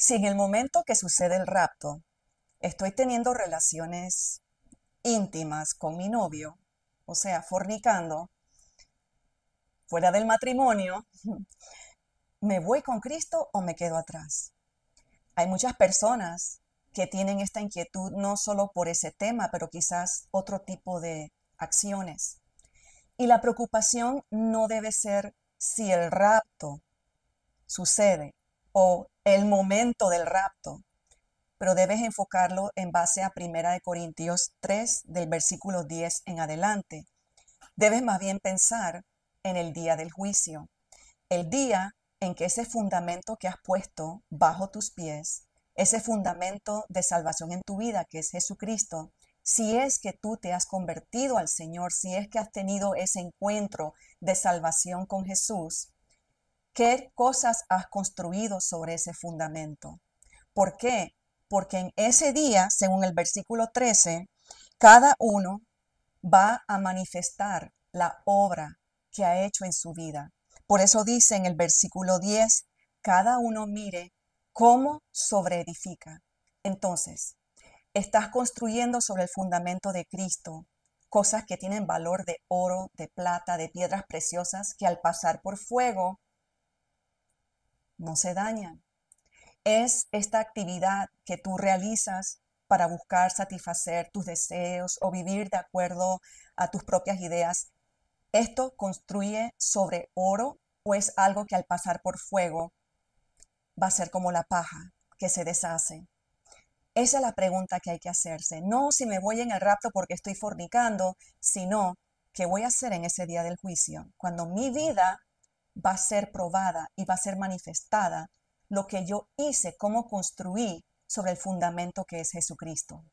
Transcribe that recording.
Si en el momento que sucede el rapto estoy teniendo relaciones íntimas con mi novio, o sea, fornicando, fuera del matrimonio, ¿me voy con Cristo o me quedo atrás? Hay muchas personas que tienen esta inquietud no solo por ese tema, pero quizás otro tipo de acciones. Y la preocupación no debe ser si el rapto sucede o el momento del rapto, pero debes enfocarlo en base a primera de Corintios 3 del versículo 10 en adelante. Debes más bien pensar en el día del juicio, el día en que ese fundamento que has puesto bajo tus pies, ese fundamento de salvación en tu vida que es Jesucristo, si es que tú te has convertido al Señor, si es que has tenido ese encuentro de salvación con Jesús, ¿Qué cosas has construido sobre ese fundamento? ¿Por qué? Porque en ese día, según el versículo 13, cada uno va a manifestar la obra que ha hecho en su vida. Por eso dice en el versículo 10, cada uno mire cómo sobreedifica. Entonces, estás construyendo sobre el fundamento de Cristo cosas que tienen valor de oro, de plata, de piedras preciosas, que al pasar por fuego no se dañan. Es esta actividad que tú realizas para buscar satisfacer tus deseos o vivir de acuerdo a tus propias ideas. ¿Esto construye sobre oro o es algo que al pasar por fuego va a ser como la paja que se deshace? Esa es la pregunta que hay que hacerse. No si me voy en el rapto porque estoy fornicando, sino qué voy a hacer en ese día del juicio. Cuando mi vida va a ser probada y va a ser manifestada lo que yo hice, cómo construí sobre el fundamento que es Jesucristo.